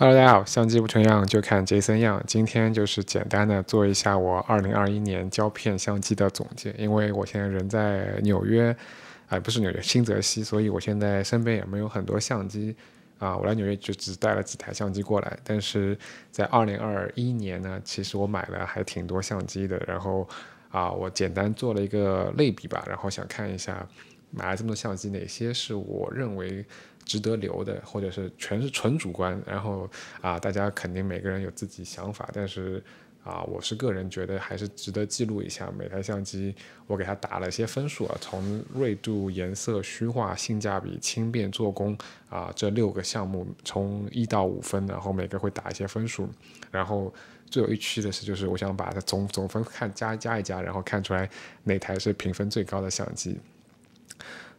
Hello，大家好，相机不重样，就看 Jason 样。今天就是简单的做一下我2021年胶片相机的总结。因为我现在人在纽约，啊，不是纽约，新泽西，所以我现在身边也没有很多相机啊。我来纽约就只带了几台相机过来。但是在2021年呢，其实我买了还挺多相机的。然后啊，我简单做了一个类比吧，然后想看一下买了这么多相机，哪些是我认为。值得留的，或者是全是纯主观，然后啊，大家肯定每个人有自己想法，但是啊，我是个人觉得还是值得记录一下。每台相机我给它打了一些分数啊，从锐度、颜色、虚化、性价比、轻便、做工啊这六个项目，从一到五分，然后每个会打一些分数，然后最有趣的是，就是我想把它总总分看加加一加，然后看出来哪台是评分最高的相机。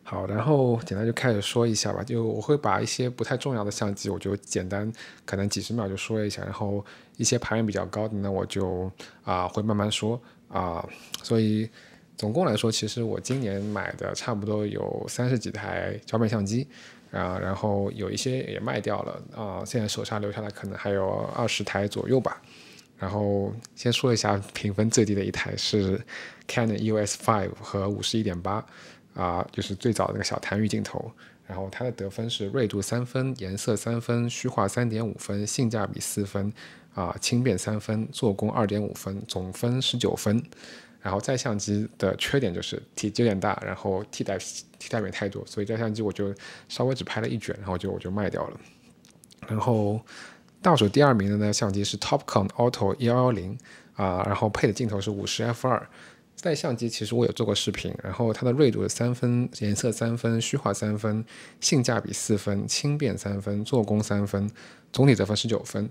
好，然后简单就开始说一下吧。就我会把一些不太重要的相机，我就简单可能几十秒就说一下。然后一些排名比较高的，那我就啊会慢慢说啊。所以总共来说，其实我今年买的差不多有三十几台胶片相机啊。然后有一些也卖掉了啊。现在手上留下来可能还有二十台左右吧。然后先说一下评分最低的一台是 Canon EOS 5和五十一点八。啊，就是最早那个小痰盂镜头，然后它的得分是锐度三分，颜色三分，虚化三点五分，性价比四分，啊，轻便三分，做工二点五分，总分十九分。然后在相机的缺点就是体积有点大，然后替代替代品太多，所以这相机我就稍微只拍了一卷，然后就我就卖掉了。然后倒数第二名的呢相机是 Topcon Auto 110，啊，然后配的镜头是五十 F 二。带相机其实我有做过视频，然后它的锐度三分，颜色三分，虚化三分，性价比四分，轻便三分，做工三分，总体得分十九分。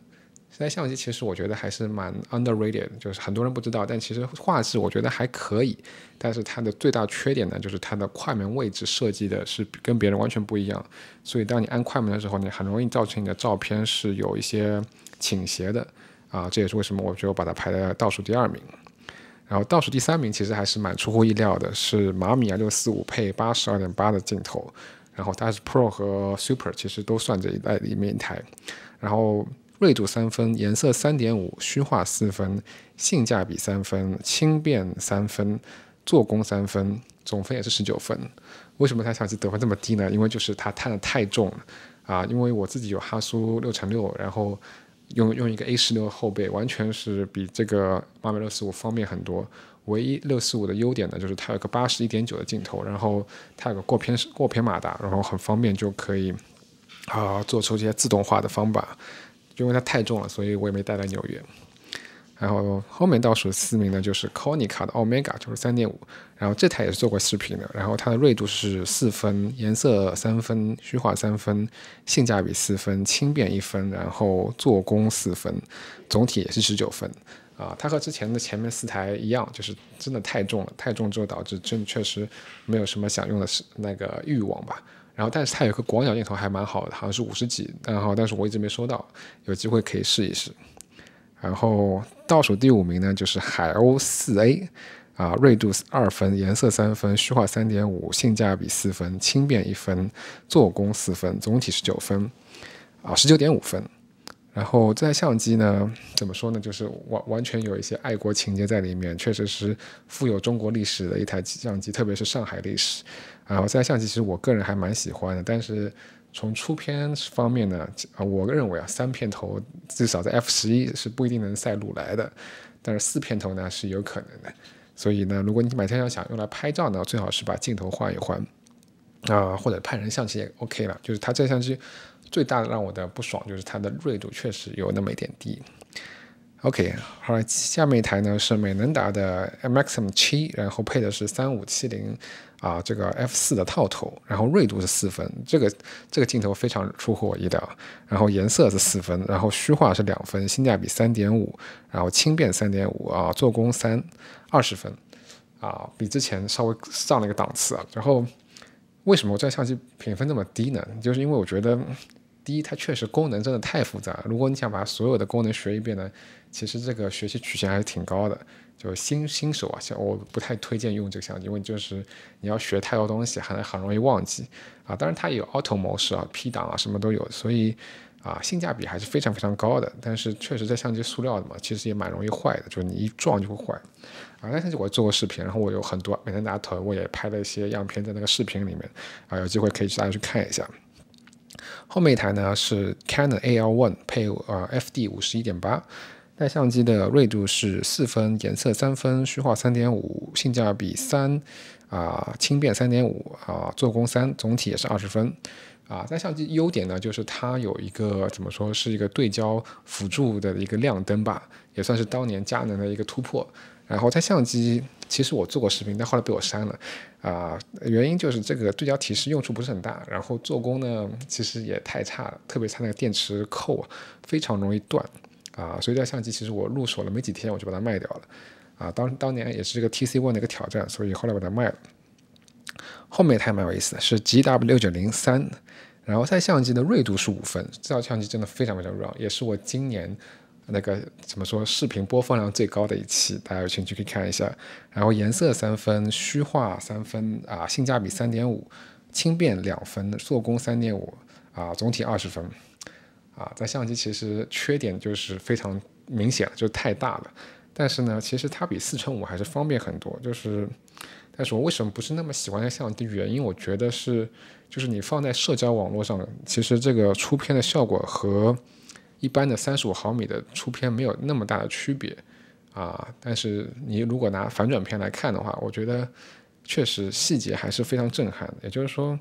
现在相机其实我觉得还是蛮 underrated，就是很多人不知道，但其实画质我觉得还可以。但是它的最大缺点呢，就是它的快门位置设计的是跟别人完全不一样，所以当你按快门的时候，你很容易造成你的照片是有一些倾斜的。啊，这也是为什么我觉得我把它排在倒数第二名。然后倒数第三名其实还是蛮出乎意料的，是马米亚六四五配八十二点八的镜头，然后它是 Pro 和 Super 其实都算这一代里面台，然后锐度三分，颜色三点五，虚化四分，性价比三分，轻便三分，做工三分，总分也是十九分。为什么它相机得分这么低呢？因为就是它探的太重啊，因为我自己有哈苏六乘六，然后。用用一个 A 十六后背，完全是比这个八百六十五方便很多。唯一六四五的优点呢，就是它有个八十一点九的镜头，然后它有个过偏过偏马达，然后很方便就可以啊做出这些自动化的方法。因为它太重了，所以我也没带来纽约。然后后面倒数四名呢，就是 Konica 的 Omega，就是三点五。然后这台也是做过视频的，然后它的锐度是四分，颜色三分，虚化三分，性价比四分，轻便一分，然后做工四分，总体也是十九分。啊，它和之前的前面四台一样，就是真的太重了，太重之后导致真确实没有什么想用的是那个欲望吧。然后但是它有个广角镜头还蛮好的，好像是五十几，然后但是我一直没收到，有机会可以试一试。然后倒数第五名呢，就是海鸥四 A，啊，锐度二分，颜色三分，虚化三点五，性价比四分，轻便一分，做工四分，总体是九分，啊，十九点五分。然后这台相机呢，怎么说呢，就是完完全有一些爱国情节在里面，确实是富有中国历史的一台相机，特别是上海历史。啊，这台相机其实我个人还蛮喜欢的，但是。从出片方面呢，啊，我个人认为啊，三片头至少在 f 十一是不一定能赛鲁来的，但是四片头呢是有可能的。所以呢，如果你买这相想用来拍照呢，最好是把镜头换一换，啊，或者拍人像机也 OK 了。就是它这相机最大的让我的不爽就是它的锐度确实有那么一点低。OK，好了，下面一台呢是美能达的 Maxim 7，然后配的是三五七零啊，这个 F 四的套头，然后锐度是四分，这个这个镜头非常出乎我意料，然后颜色是四分，然后虚化是两分，性价比三点五，然后轻便三点五啊，做工三二十分，啊，比之前稍微上了一个档次啊。然后为什么我这相机评分那么低呢？就是因为我觉得。第一，它确实功能真的太复杂如果你想把所有的功能学一遍呢，其实这个学习曲线还是挺高的。就新新手啊，像我不太推荐用这个相机，因为就是你要学太多东西，还很容易忘记啊。当然它也有 auto 模式啊、P 档啊，什么都有，所以啊，性价比还是非常非常高的。但是确实这相机塑料的嘛，其实也蛮容易坏的，就是你一撞就会坏啊。那相机我做过视频，然后我有很多美天拿头，我也拍了一些样片在那个视频里面啊，有机会可以去大家去看一下。后面一台呢是 Canon a One 配呃 FD 五十一点八，带相机的锐度是四分，颜色三分，虚化三点五，性价比三，啊，轻便三点五，啊，做工三，总体也是二十分。啊，带相机优点呢就是它有一个怎么说是一个对焦辅助的一个亮灯吧，也算是当年佳能的一个突破。然后在相机，其实我做过视频，但后来被我删了，啊，原因就是这个对焦提示用处不是很大，然后做工呢其实也太差了，特别它那个电池扣啊，非常容易断，啊，所以这相机其实我入手了没几天我就把它卖掉了，啊，当当年也是这个 TC One 的一个挑战，所以后来把它卖了。后面它也蛮有意思的，是 GW 六九零三，然后它相机的锐度是五分，这套相机真的非常非常弱，也是我今年。那个怎么说？视频播放量最高的一期，大家有兴趣可以看一下。然后颜色三分，虚化三分啊，性价比三点五，轻便两分，做工三点五啊，总体二十分。啊，在相机其实缺点就是非常明显，就太大了。但是呢，其实它比四乘五还是方便很多。就是，但是我为什么不是那么喜欢这相机的原因，我觉得是，就是你放在社交网络上，其实这个出片的效果和。一般的三十五毫米的出片没有那么大的区别，啊，但是你如果拿反转片来看的话，我觉得确实细节还是非常震撼的。也就是说，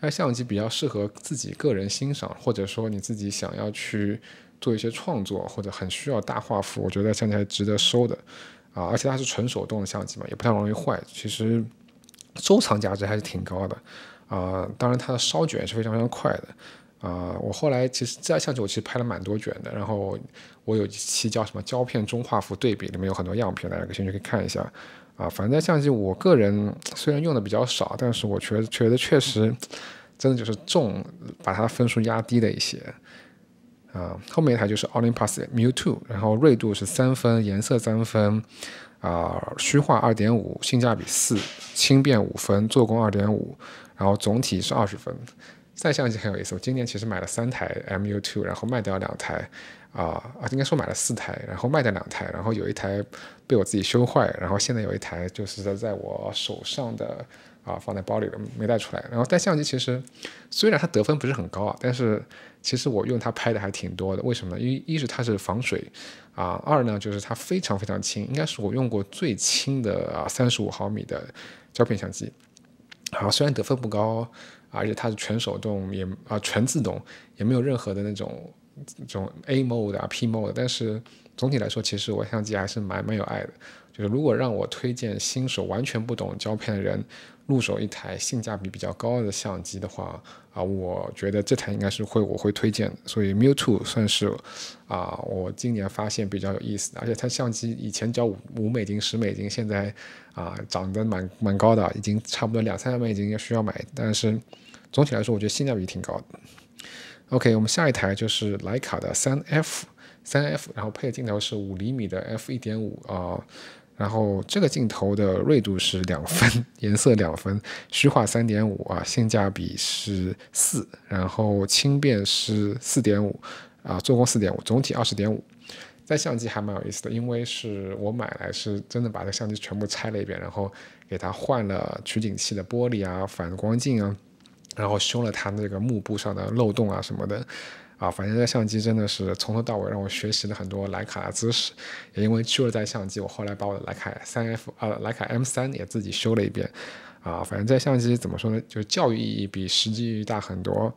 它相机比较适合自己个人欣赏，或者说你自己想要去做一些创作，或者很需要大画幅，我觉得相机还值得收的，啊，而且它是纯手动的相机嘛，也不太容易坏，其实收藏价值还是挺高的，啊，当然它的烧卷是非常非常快的。啊，我后来其实这台相机我其实拍了蛮多卷的，然后我有一期叫什么胶片中画幅对比，里面有很多样品，大家有兴趣可以看一下。啊，反正这相机我个人虽然用的比较少，但是我觉觉得确实真的就是重，把它分数压低了一些。啊，后面一台就是 Olympus Mio Two，然后锐度是三分，颜色三分，啊，虚化二点五，性价比四，轻便五分，做工二点五，然后总体是二十分。带相机很有意思。我今年其实买了三台 MU2，然后卖掉两台，啊啊，应该说买了四台，然后卖掉两台，然后有一台被我自己修坏，然后现在有一台就是在我手上的，啊，放在包里了，没带出来。然后带相机其实虽然它得分不是很高啊，但是其实我用它拍的还挺多的。为什么？因为一是它是防水啊，二呢就是它非常非常轻，应该是我用过最轻的啊三十五毫米的胶片相机。然后虽然得分不高。而且它是全手动，也啊全自动，也没有任何的那种，这种 A mode 啊 P mode。但是总体来说，其实我相机还是蛮蛮有爱的。就是如果让我推荐新手完全不懂胶片的人。入手一台性价比比较高的相机的话，啊，我觉得这台应该是会我会推荐的。所以 Mio Two 算是啊，我今年发现比较有意思，而且它相机以前交五五美金十美金，现在啊涨得蛮蛮高的，已经差不多两三万美金也需要买。但是总体来说，我觉得性价比挺高的。OK，我们下一台就是徕卡的三 F 三 F，然后配的镜头是五厘米的 F 一点五啊。然后这个镜头的锐度是两分，颜色两分，虚化三点五啊，性价比是四，然后轻便是四点五，啊，做工四点五，总体二十点五。在相机还蛮有意思的，因为是我买来是真的把这相机全部拆了一遍，然后给它换了取景器的玻璃啊、反光镜啊，然后修了它那个幕布上的漏洞啊什么的。啊，反正这相机真的是从头到尾让我学习了很多徕卡的知识，也因为丢了这相机，我后来把我的徕卡三 F 呃徕卡 M 三也自己修了一遍。啊，反正这相机怎么说呢，就是教育意义比实际意义大很多。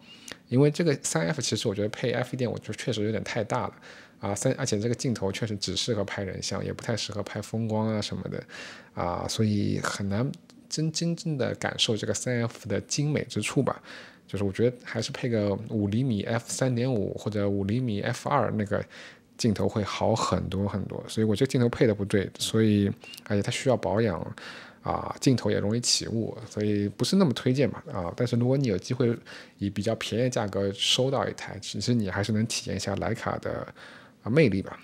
因为这个三 F 其实我觉得配 F 一我五就确实有点太大了。啊，三而且这个镜头确实只适合拍人像，也不太适合拍风光啊什么的。啊，所以很难真真正的感受这个三 F 的精美之处吧。就是我觉得还是配个五厘米 f 三点五或者五厘米 f 二那个镜头会好很多很多，所以我这镜头配的不对，所以而且它需要保养啊，镜头也容易起雾，所以不是那么推荐嘛啊。但是如果你有机会以比较便宜价格收到一台，其实你还是能体验一下徕卡的啊魅力吧。